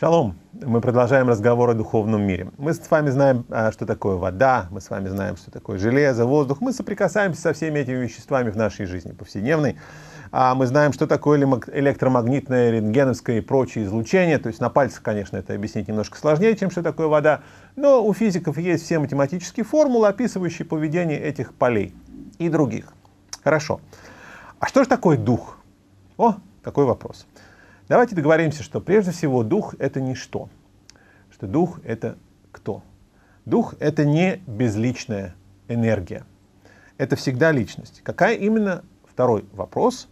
Шалом! Мы продолжаем разговор о духовном мире. Мы с вами знаем, а, что такое вода, мы с вами знаем, что такое железо, воздух. Мы соприкасаемся со всеми этими веществами в нашей жизни повседневной. А, мы знаем, что такое электромагнитное, рентгеновское и прочее излучение. То есть на пальцах, конечно, это объяснить немножко сложнее, чем что такое вода. Но у физиков есть все математические формулы, описывающие поведение этих полей и других. Хорошо. А что же такое дух? О, такой вопрос. Давайте договоримся, что прежде всего дух — это ничто, что дух — это кто? Дух — это не безличная энергия, это всегда личность. Какая именно? Второй вопрос.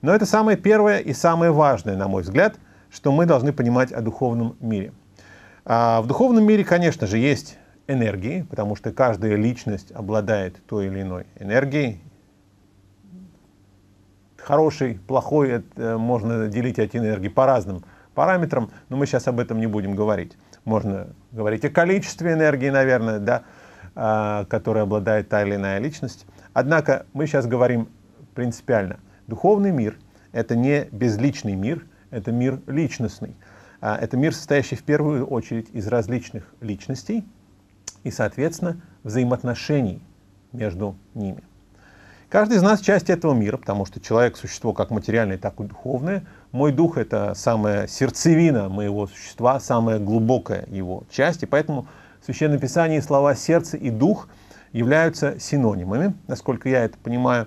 Но это самое первое и самое важное, на мой взгляд, что мы должны понимать о духовном мире. А в духовном мире, конечно же, есть энергии, потому что каждая личность обладает той или иной энергией, Хороший, плохой, это можно делить эти энергии по разным параметрам, но мы сейчас об этом не будем говорить. Можно говорить о количестве энергии, наверное, да, а, которая обладает та или иная личность. Однако мы сейчас говорим принципиально. Духовный мир — это не безличный мир, это мир личностный. А, это мир, состоящий в первую очередь из различных личностей и, соответственно, взаимоотношений между ними. Каждый из нас часть этого мира, потому что человек – существо как материальное, так и духовное. Мой дух – это самая сердцевина моего существа, самая глубокая его часть. И поэтому в Священном Писании слова «сердце» и «дух» являются синонимами, насколько я это понимаю.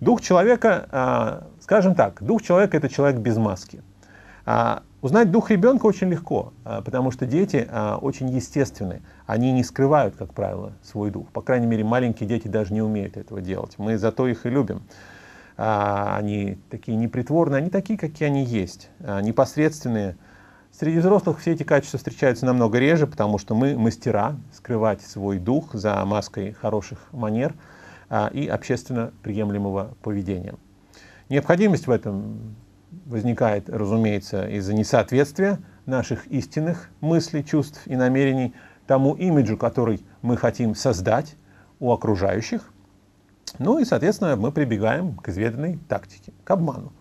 Дух человека, а, скажем так, дух человека – это человек без маски. А, Узнать дух ребенка очень легко, э, потому что дети э, очень естественны. Они не скрывают, как правило, свой дух. По крайней мере, маленькие дети даже не умеют этого делать. Мы зато их и любим. А, они такие непритворные, они такие, какие они есть, а, непосредственные. Среди взрослых все эти качества встречаются намного реже, потому что мы мастера скрывать свой дух за маской хороших манер а, и общественно приемлемого поведения. Необходимость в этом возникает, разумеется, из-за несоответствия наших истинных мыслей, чувств и намерений тому имиджу, который мы хотим создать у окружающих. Ну и, соответственно, мы прибегаем к изведанной тактике, к обману.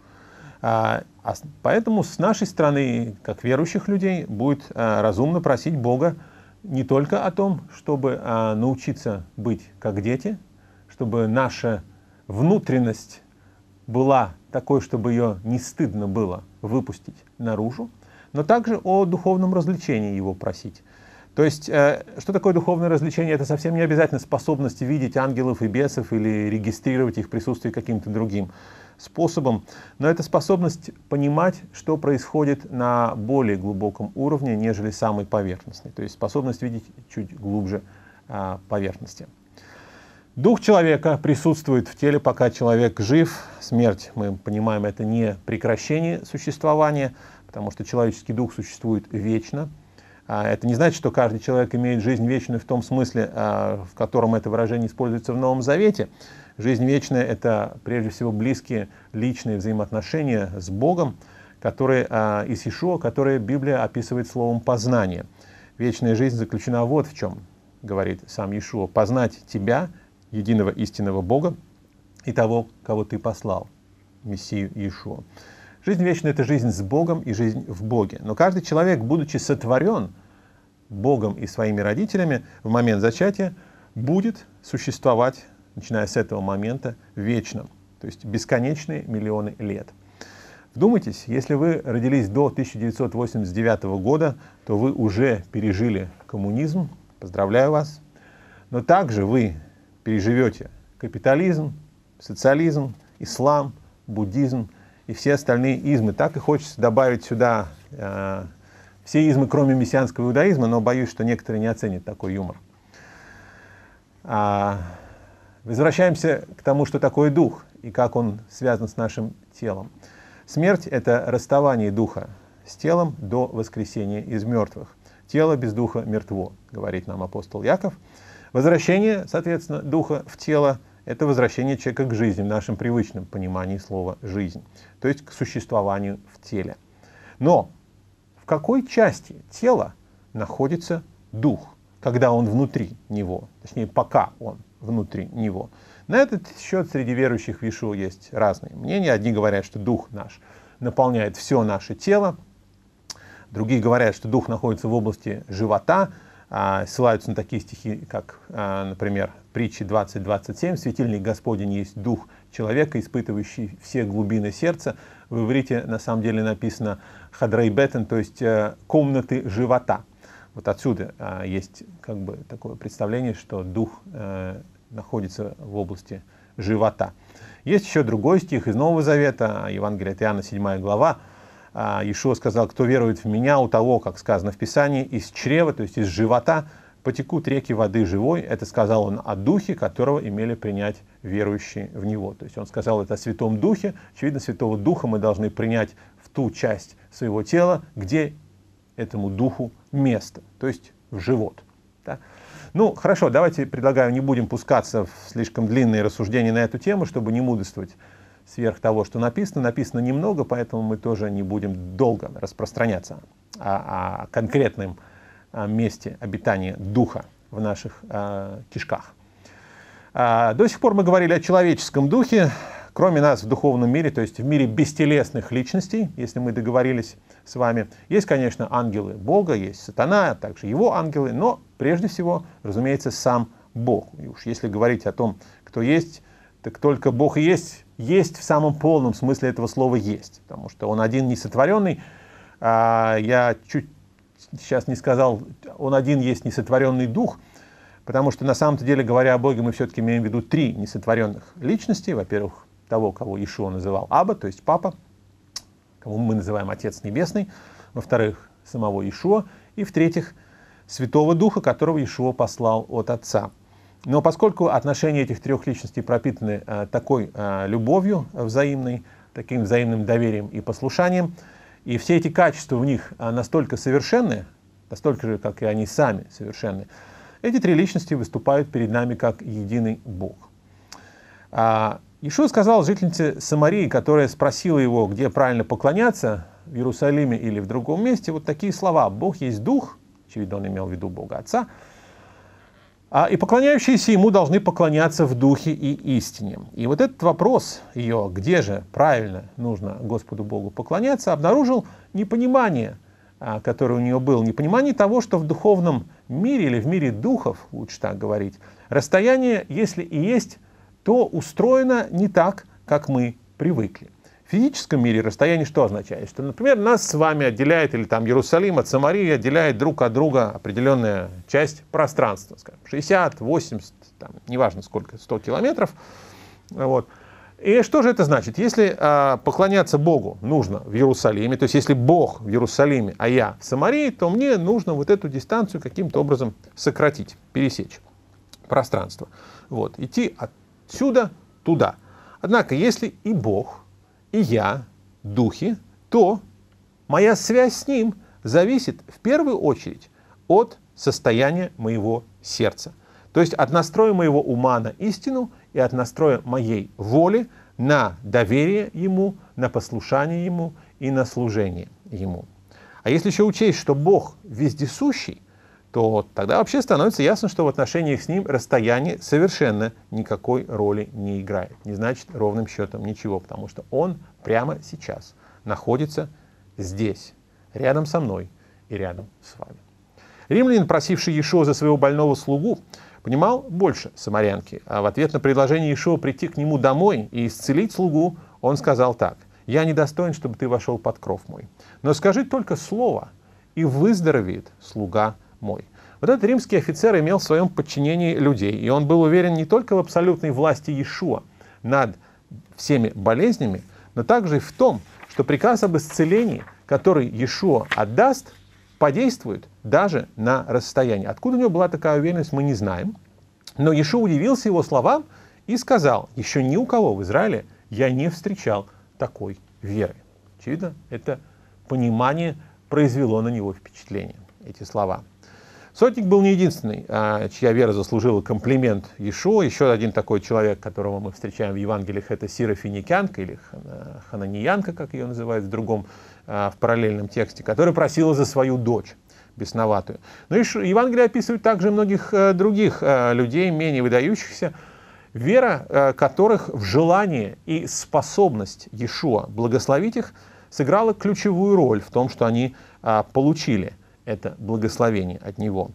А, а поэтому с нашей стороны, как верующих людей, будет а, разумно просить Бога не только о том, чтобы а, научиться быть как дети, чтобы наша внутренность была такой, чтобы ее не стыдно было выпустить наружу, но также о духовном развлечении его просить. То есть, э, что такое духовное развлечение? Это совсем не обязательно способность видеть ангелов и бесов или регистрировать их присутствие каким-то другим способом, но это способность понимать, что происходит на более глубоком уровне, нежели самый поверхностный, то есть способность видеть чуть глубже э, поверхности. Дух человека присутствует в теле, пока человек жив. Смерть, мы понимаем, это не прекращение существования, потому что человеческий дух существует вечно. А это не значит, что каждый человек имеет жизнь вечную в том смысле, а, в котором это выражение используется в Новом Завете. Жизнь вечная — это прежде всего близкие личные взаимоотношения с Богом, которые, а, из с которые Библия описывает словом «познание». Вечная жизнь заключена вот в чем, говорит сам Ишуа, «познать тебя, единого истинного Бога и того, кого ты послал, Мессию Иешуа. Жизнь вечная – это жизнь с Богом и жизнь в Боге. Но каждый человек, будучи сотворен Богом и своими родителями в момент зачатия, будет существовать, начиная с этого момента, вечным, то есть бесконечные миллионы лет. Вдумайтесь, если вы родились до 1989 года, то вы уже пережили коммунизм, поздравляю вас. Но также вы переживете капитализм, социализм, ислам, буддизм и все остальные измы. Так и хочется добавить сюда э, все измы, кроме мессианского иудаизма, но боюсь, что некоторые не оценят такой юмор. А, возвращаемся к тому, что такое дух и как он связан с нашим телом. Смерть — это расставание духа с телом до воскресения из мертвых. Тело без духа мертво, говорит нам апостол Яков. Возвращение, соответственно, духа в тело — это возвращение человека к жизни, в нашем привычном понимании слова «жизнь», то есть к существованию в теле. Но в какой части тела находится дух, когда он внутри него, точнее, пока он внутри него? На этот счет среди верующих вишу есть разные мнения. Одни говорят, что дух наш наполняет все наше тело, другие говорят, что дух находится в области живота, а, ссылаются на такие стихи, как, а, например, притчи 20.27, «Светильник Господень есть дух человека, испытывающий все глубины сердца». В иврите на самом деле написано хадрейбетен, то есть э, «комнаты живота». Вот отсюда а, есть как бы такое представление, что дух э, находится в области живота. Есть еще другой стих из Нового Завета, Евангелие от Иоанна, 7 глава, а, Ишуа сказал, кто верует в меня, у того, как сказано в Писании, из чрева, то есть из живота, потекут реки воды живой. Это сказал он о духе, которого имели принять верующие в него. То есть он сказал это о Святом Духе. Очевидно, Святого Духа мы должны принять в ту часть своего тела, где этому духу место, то есть в живот. Да? Ну, хорошо, давайте, предлагаю, не будем пускаться в слишком длинные рассуждения на эту тему, чтобы не мудрствовать сверх того, что написано. Написано немного, поэтому мы тоже не будем долго распространяться о, о конкретном а, месте обитания духа в наших э, кишках. А, до сих пор мы говорили о человеческом духе, кроме нас в духовном мире, то есть в мире бестелесных личностей, если мы договорились с вами. Есть, конечно, ангелы Бога, есть сатана, а также его ангелы, но прежде всего, разумеется, сам Бог. И уж если говорить о том, кто есть, так только Бог и есть есть в самом полном смысле этого слова есть, потому что он один несотворенный. А я чуть сейчас не сказал, он один есть несотворенный дух, потому что на самом-то деле, говоря о Боге, мы все-таки имеем в виду три несотворенных личности. Во-первых, того, кого Ишуа называл Аба, то есть Папа, кого мы называем Отец Небесный. Во-вторых, самого Ишуа. И в-третьих, Святого Духа, которого Ишуа послал от Отца. Но поскольку отношения этих трех личностей пропитаны э, такой э, любовью взаимной, таким взаимным доверием и послушанием, и все эти качества в них э, настолько совершенны, настолько же, как и они сами совершенны, эти три личности выступают перед нами как единый Бог. А, Ишуа сказал жительнице Самарии, которая спросила его, где правильно поклоняться, в Иерусалиме или в другом месте, вот такие слова. «Бог есть Дух», очевидно, он имел в виду Бога Отца, а, и поклоняющиеся ему должны поклоняться в духе и истине. И вот этот вопрос ее, где же правильно нужно Господу Богу поклоняться, обнаружил непонимание, а, которое у нее было, непонимание того, что в духовном мире или в мире духов, лучше так говорить, расстояние, если и есть, то устроено не так, как мы привыкли. В физическом мире расстояние что означает? Что, например, нас с вами отделяет, или там Иерусалим от Самарии отделяет друг от друга определенная часть пространства, скажем, 60, 80, там, неважно сколько, 100 километров. Вот. И что же это значит? Если э, поклоняться Богу нужно в Иерусалиме, то есть если Бог в Иерусалиме, а я в Самарии, то мне нужно вот эту дистанцию каким-то образом сократить, пересечь пространство. Вот, идти отсюда туда. Однако, если и Бог и я духи, то моя связь с ним зависит в первую очередь от состояния моего сердца. То есть от настроя моего ума на истину и от настроя моей воли на доверие ему, на послушание ему и на служение ему. А если еще учесть, что Бог вездесущий, то тогда вообще становится ясно, что в отношениях с ним расстояние совершенно никакой роли не играет. Не значит ровным счетом ничего, потому что он прямо сейчас находится здесь, рядом со мной и рядом с вами. Римлянин, просивший Иешуа за своего больного слугу, понимал больше самарянки, а в ответ на предложение Иешуа прийти к нему домой и исцелить слугу, он сказал так. «Я недостоин, чтобы ты вошел под кров мой, но скажи только слово, и выздоровеет слуга мой. Вот этот римский офицер имел в своем подчинении людей, и он был уверен не только в абсолютной власти Иешуа над всеми болезнями, но также и в том, что приказ об исцелении, который Иешуа отдаст, подействует даже на расстоянии. Откуда у него была такая уверенность, мы не знаем. Но Иешуа удивился его словам и сказал, еще ни у кого в Израиле я не встречал такой веры. Очевидно, это понимание произвело на него впечатление, эти слова. Сотник был не единственный, а, чья вера заслужила комплимент Иешуа. Еще один такой человек, которого мы встречаем в Евангелиях, это Сира Финикянка или э, Хананиянка, как ее называют в другом, э, в параллельном тексте, которая просила за свою дочь бесноватую. Но Евангелие описывает также многих э, других людей, менее выдающихся, вера которых в желание и способность Иешуа благословить их сыграла ключевую роль в том, что они а, получили – это благословение от Него.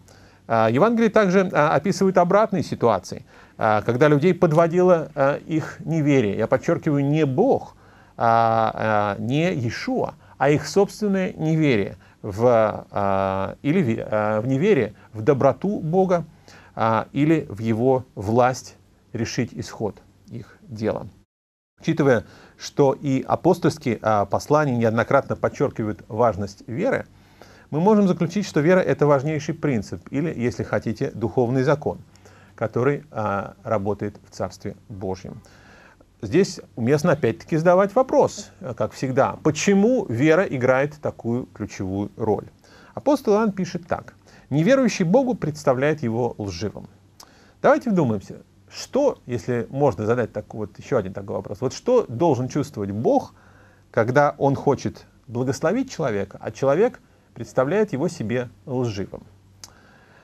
А, Евангелие также а, описывает обратные ситуации, а, когда людей подводило их неверие. Я подчеркиваю, не Бог, не Иешуа, а их собственное неверие в, или в неверие в доброту Бога или в его власть решить исход их дела. Учитывая, что и апостольские послания неоднократно подчеркивают важность веры, мы можем заключить, что вера — это важнейший принцип, или, если хотите, духовный закон, который а, работает в Царстве Божьем. Здесь уместно опять-таки задавать вопрос, э, как всегда, почему вера играет такую ключевую роль? Апостол Иоанн пишет так. «Неверующий Богу представляет его лживым». Давайте вдумаемся, что, если можно задать так, вот еще один такой вопрос, вот что должен чувствовать Бог, когда Он хочет благословить человека, а человек – представляет его себе лживым.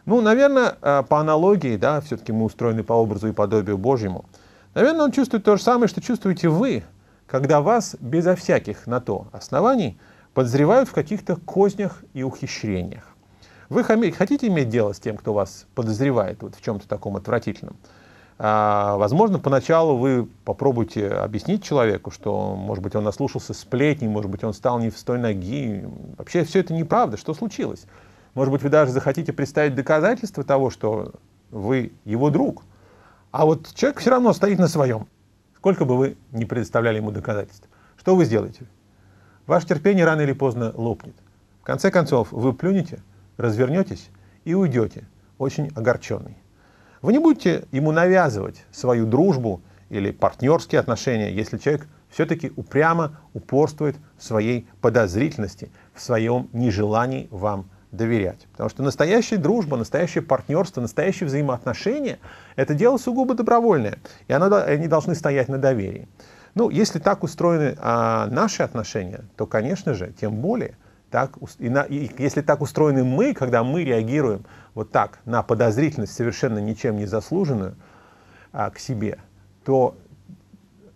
Ну, наверное, э, по аналогии, да, все-таки мы устроены по образу и подобию Божьему. Наверное, он чувствует то же самое, что чувствуете вы, когда вас безо всяких на то оснований подозревают в каких-то кознях и ухищрениях. Вы хотите иметь дело с тем, кто вас подозревает вот в чем-то таком отвратительном – а, возможно, поначалу вы попробуйте объяснить человеку, что, может быть, он наслушался сплетни, может быть, он стал не в стой ноги. Вообще все это неправда. Что случилось? Может быть, вы даже захотите представить доказательства того, что вы его друг. А вот человек все равно стоит на своем, сколько бы вы не предоставляли ему доказательств. Что вы сделаете? Ваше терпение рано или поздно лопнет. В конце концов, вы плюнете, развернетесь и уйдете, очень огорченный. Вы не будете ему навязывать свою дружбу или партнерские отношения, если человек все-таки упрямо упорствует в своей подозрительности, в своем нежелании вам доверять. Потому что настоящая дружба, настоящее партнерство, настоящие взаимоотношения – это дело сугубо добровольное, и оно, они должны стоять на доверии. Ну, если так устроены а, наши отношения, то, конечно же, тем более – так, и на, и если так устроены мы, когда мы реагируем вот так на подозрительность, совершенно ничем не заслуженную, а, к себе, то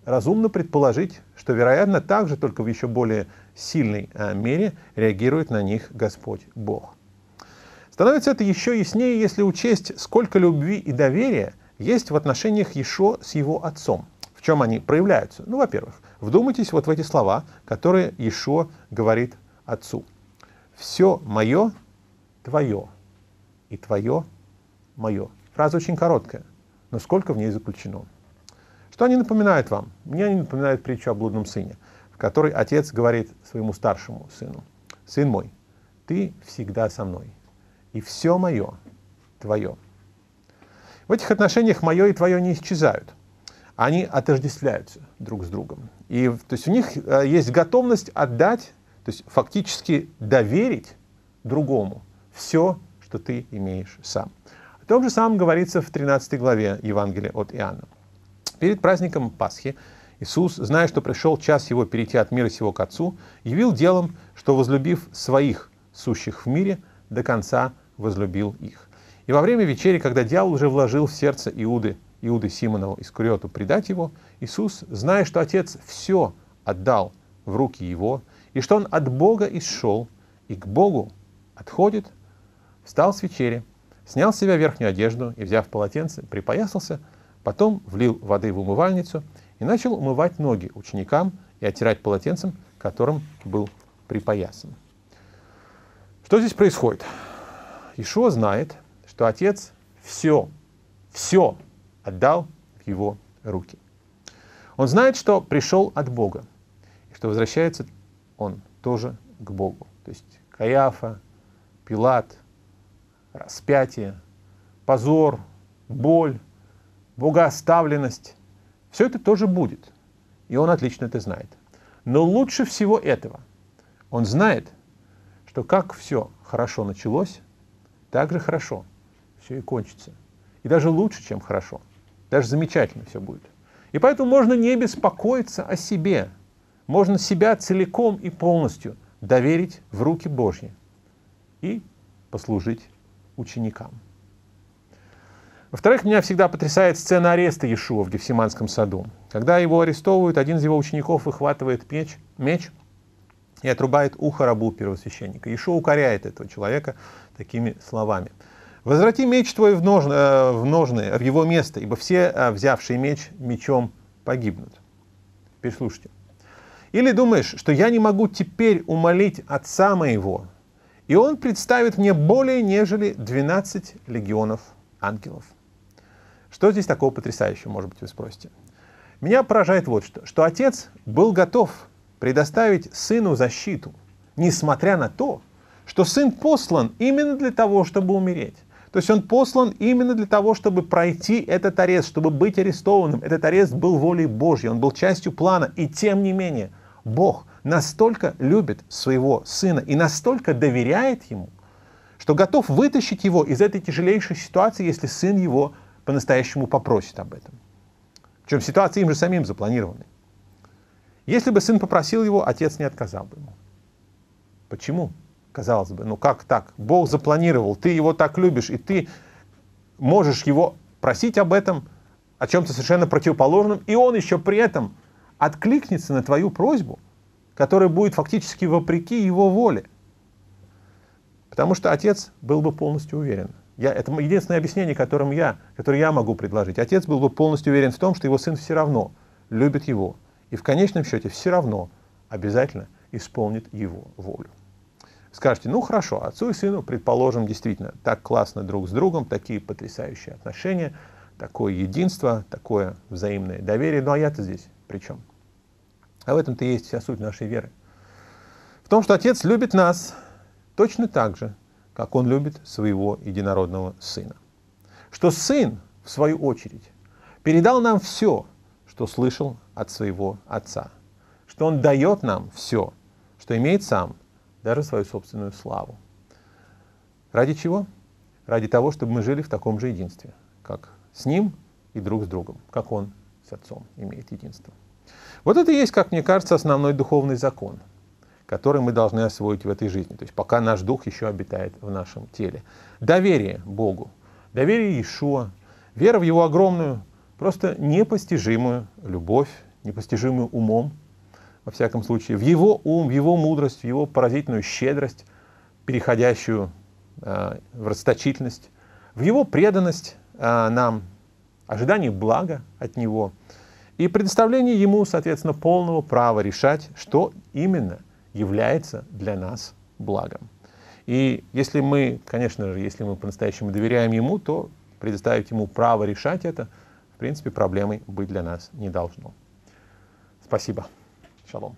разумно предположить, что, вероятно, также, только в еще более сильной а, мере, реагирует на них Господь Бог. Становится это еще яснее, если учесть, сколько любви и доверия есть в отношениях Ешо с его отцом. В чем они проявляются? Ну, во-первых, вдумайтесь вот в эти слова, которые Ешо говорит отцу, «Все мое твое, и твое мое». Фраза очень короткая, но сколько в ней заключено. Что они напоминают вам? Мне они напоминают притчу о блудном сыне, в которой отец говорит своему старшему сыну, «Сын мой, ты всегда со мной, и все мое твое». В этих отношениях мое и твое не исчезают. Они отождествляются друг с другом. И, то есть у них э, есть готовность отдать то есть фактически доверить другому все, что ты имеешь сам. О том же самом говорится в 13 главе Евангелия от Иоанна. Перед праздником Пасхи Иисус, зная, что пришел час его перейти от мира сего к Отцу, явил делом, что, возлюбив своих, сущих в мире, до конца возлюбил их. И во время вечери, когда дьявол уже вложил в сердце Иуды, Иуды Симонова из Куриоту предать его, Иисус, зная, что Отец все отдал в руки его, и что он от Бога исшел, и к Богу отходит, встал с вечери, снял с себя верхнюю одежду и, взяв полотенце, припоясался, потом влил воды в умывальницу и начал умывать ноги ученикам и оттирать полотенцем, которым был припоясан. Что здесь происходит? Ишо знает, что Отец все, все отдал в его руки. Он знает, что пришел от Бога, и что возвращается он тоже к Богу. То есть Каяфа, Пилат, распятие, позор, боль, богооставленность. Все это тоже будет. И он отлично это знает. Но лучше всего этого он знает, что как все хорошо началось, так же хорошо все и кончится. И даже лучше, чем хорошо. Даже замечательно все будет. И поэтому можно не беспокоиться о себе, можно себя целиком и полностью доверить в руки Божьи и послужить ученикам. Во-вторых, меня всегда потрясает сцена ареста Иешуа в Гефсиманском саду. Когда его арестовывают, один из его учеников выхватывает меч, меч и отрубает ухо рабу первосвященника. Иешуа укоряет этого человека такими словами. «Возврати меч твой в, нож, э, в ножны, в его место, ибо все, э, взявшие меч, мечом погибнут». Переслушайте. Или думаешь, что я не могу теперь умолить отца моего, и он представит мне более нежели 12 легионов ангелов. Что здесь такого потрясающего, может быть, вы спросите? Меня поражает вот что, что отец был готов предоставить сыну защиту, несмотря на то, что сын послан именно для того, чтобы умереть. То есть он послан именно для того, чтобы пройти этот арест, чтобы быть арестованным. Этот арест был волей Божьей, он был частью плана. И тем не менее, Бог настолько любит своего сына и настолько доверяет ему, что готов вытащить его из этой тяжелейшей ситуации, если сын его по-настоящему попросит об этом. Причем ситуация им же самим запланирована. Если бы сын попросил его, отец не отказал бы ему. Почему? Казалось бы, ну как так? Бог запланировал, ты его так любишь, и ты можешь его просить об этом, о чем-то совершенно противоположном, и он еще при этом откликнется на твою просьбу, которая будет фактически вопреки его воле. Потому что отец был бы полностью уверен. Я, это единственное объяснение, которым я, которое я могу предложить. Отец был бы полностью уверен в том, что его сын все равно любит его. И в конечном счете все равно обязательно исполнит его волю. Скажете, ну хорошо, отцу и сыну, предположим, действительно, так классно друг с другом, такие потрясающие отношения, такое единство, такое взаимное доверие, ну а я-то здесь при чем? А в этом-то и есть вся суть нашей веры. В том, что Отец любит нас точно так же, как Он любит своего единородного Сына. Что Сын, в свою очередь, передал нам все, что слышал от своего Отца. Что Он дает нам все, что имеет Сам, даже свою собственную славу. Ради чего? Ради того, чтобы мы жили в таком же единстве, как с Ним и друг с другом, как Он с Отцом имеет единство. Вот это и есть, как мне кажется, основной духовный закон, который мы должны освоить в этой жизни. То есть пока наш дух еще обитает в нашем теле. Доверие Богу, доверие Иешуа, вера в Его огромную, просто непостижимую любовь, непостижимую умом, во всяком случае, в Его ум, в Его мудрость, в Его поразительную щедрость, переходящую э, в расточительность, в Его преданность э, нам, ожидание блага от Него – и предоставление ему, соответственно, полного права решать, что именно является для нас благом. И если мы, конечно же, если мы по-настоящему доверяем ему, то предоставить ему право решать это, в принципе, проблемой быть для нас не должно. Спасибо. Шалом.